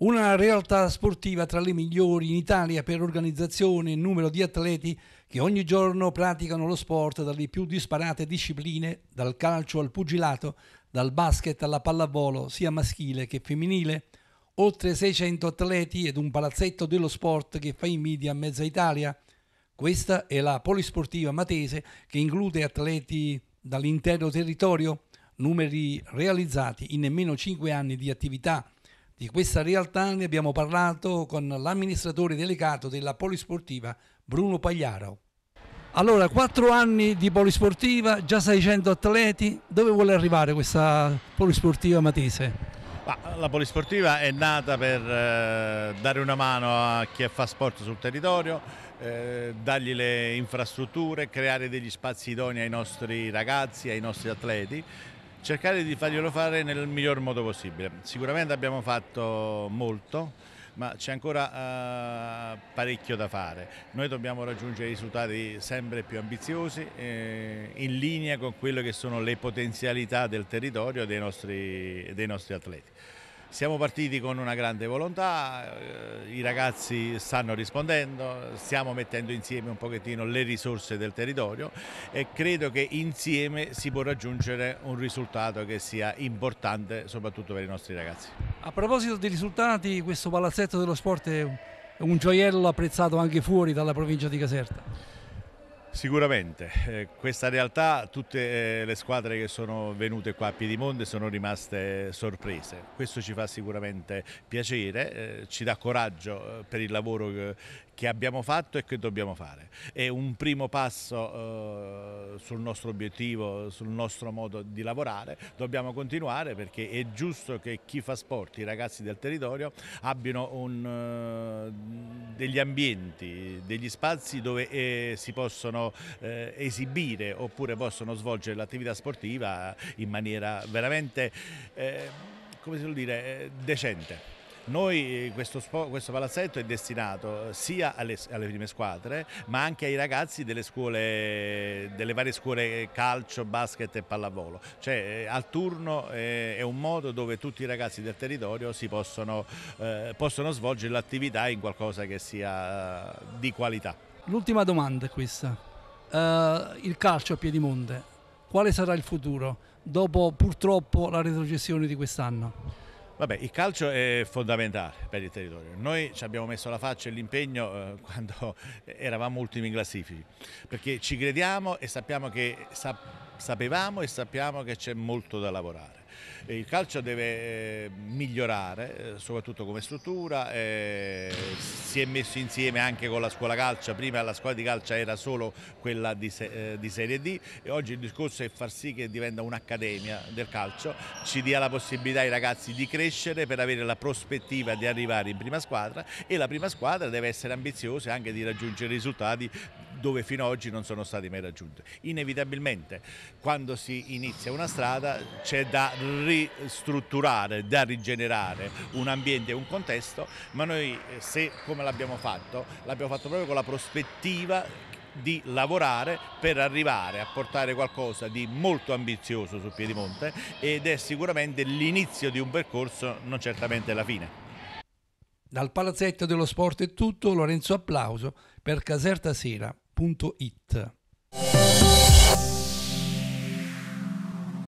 Una realtà sportiva tra le migliori in Italia per organizzazione e numero di atleti che ogni giorno praticano lo sport dalle più disparate discipline, dal calcio al pugilato, dal basket alla pallavolo, sia maschile che femminile. Oltre 600 atleti ed un palazzetto dello sport che fa invidia a mezza Italia. Questa è la polisportiva matese che include atleti dall'intero territorio, numeri realizzati in nemmeno 5 anni di attività di questa realtà ne abbiamo parlato con l'amministratore delegato della Polisportiva Bruno Pagliaro. Allora, quattro anni di polisportiva, già 600 atleti, dove vuole arrivare questa polisportiva matese? La polisportiva è nata per eh, dare una mano a chi fa sport sul territorio, eh, dargli le infrastrutture, creare degli spazi idonei ai nostri ragazzi, ai nostri atleti cercare di farglielo fare nel miglior modo possibile. Sicuramente abbiamo fatto molto, ma c'è ancora eh, parecchio da fare. Noi dobbiamo raggiungere risultati sempre più ambiziosi, eh, in linea con quelle che sono le potenzialità del territorio e dei nostri, dei nostri atleti. Siamo partiti con una grande volontà, eh, i ragazzi stanno rispondendo, stiamo mettendo insieme un pochettino le risorse del territorio e credo che insieme si può raggiungere un risultato che sia importante soprattutto per i nostri ragazzi. A proposito dei risultati, questo palazzetto dello sport è un gioiello apprezzato anche fuori dalla provincia di Caserta. Sicuramente, eh, questa realtà tutte eh, le squadre che sono venute qua a Piedimonte sono rimaste eh, sorprese, questo ci fa sicuramente piacere, eh, ci dà coraggio eh, per il lavoro che, che, abbiamo fatto e che dobbiamo fare. È un primo passo eh, sul nostro obiettivo, sul nostro modo di lavorare, dobbiamo continuare perché è giusto che chi fa sport, i ragazzi del territorio, abbiano un, degli ambienti, degli spazi dove si possono eh, esibire oppure possono svolgere l'attività sportiva in maniera veramente, eh, come si vuol dire, eh, decente. Noi eh, questo, questo, palazzetto è destinato eh, sia alle, alle, prime squadre ma anche ai ragazzi delle, scuole, delle varie scuole calcio, basket e pallavolo. Cioè al turno eh, è un modo dove tutti i ragazzi del territorio possono, eh, possono svolgere l'attività in qualcosa che sia di qualità. L'ultima domanda è questa. Eh, il calcio a Piedimonte, quale sarà il futuro dopo purtroppo la retrocessione di quest'anno? Vabbè, il calcio è fondamentale per il territorio. Noi ci abbiamo messo la faccia e l'impegno eh, quando eravamo ultimi in classifica, perché ci crediamo e sappiamo che, sap, sapevamo e sappiamo che c'è molto da lavorare. Il calcio deve eh, migliorare, eh, soprattutto come struttura, eh, si è messo insieme anche con la scuola calcio, prima la scuola di calcio era solo quella di, di Serie D e oggi il discorso è far sì che diventa un'accademia del calcio, ci dia la possibilità ai ragazzi di crescere per avere la prospettiva di arrivare in prima squadra e la prima squadra deve essere ambiziosa anche di raggiungere risultati dove fino ad oggi non sono stati mai raggiunti. Inevitabilmente quando si inizia una strada c'è da ristrutturare, da rigenerare un ambiente e un contesto, ma noi eh, se come l'abbiamo fatto, l'abbiamo fatto proprio con la prospettiva di lavorare per arrivare a portare qualcosa di molto ambizioso su Piedimonte ed è sicuramente l'inizio di un percorso, non certamente la fine. Dal palazzetto dello sport è tutto, Lorenzo Applauso per casertasera.it.